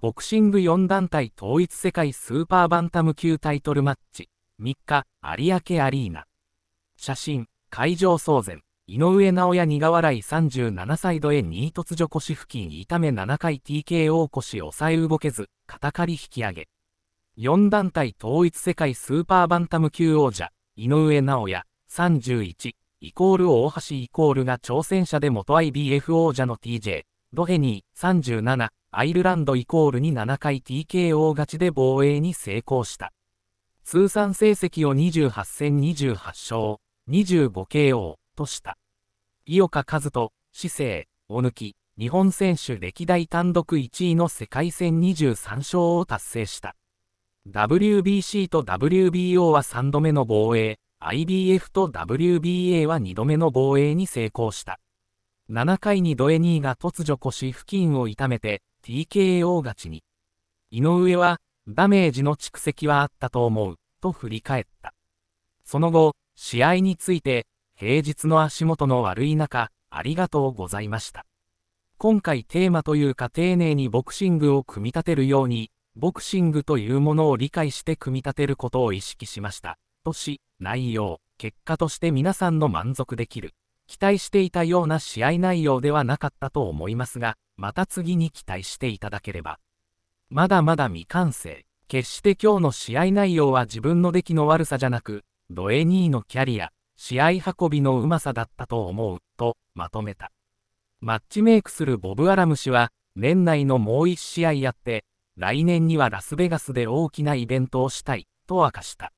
ボクシング4団体統一世界スーパーバンタム級タイトルマッチ3日有明アリーナ写真会場騒然井上尚弥苦笑い37サイドへ2突如腰付近痛め7回 TKO 腰抑え動けず肩刈り引き上げ4団体統一世界スーパーバンタム級王者井上尚弥31イコール大橋イコールが挑戦者で元 IBF 王者の TJ ドヘニー37、アイルランドイコールに7回 TKO 勝ちで防衛に成功した。通算成績を28戦28勝、25KO とした。井岡和人、市政、を抜き、日本選手歴代単独1位の世界戦23勝を達成した。WBC と WBO は3度目の防衛、IBF と WBA は2度目の防衛に成功した。7回にドエニーが突如腰付近を痛めて TKO 勝ちに。井上は、ダメージの蓄積はあったと思う、と振り返った。その後、試合について、平日の足元の悪い中、ありがとうございました。今回テーマというか丁寧にボクシングを組み立てるように、ボクシングというものを理解して組み立てることを意識しました。とし、内容、結果として皆さんの満足できる期待していたような試合内容ではなかったと思いますが、また次に期待していただければ。まだまだ未完成。決して今日の試合内容は自分の出来の悪さじゃなく、ドエニーのキャリア、試合運びのうまさだったと思う、とまとめた。マッチメイクするボブ・アラム氏は、年内のもう1試合やって、来年にはラスベガスで大きなイベントをしたい、と明かした。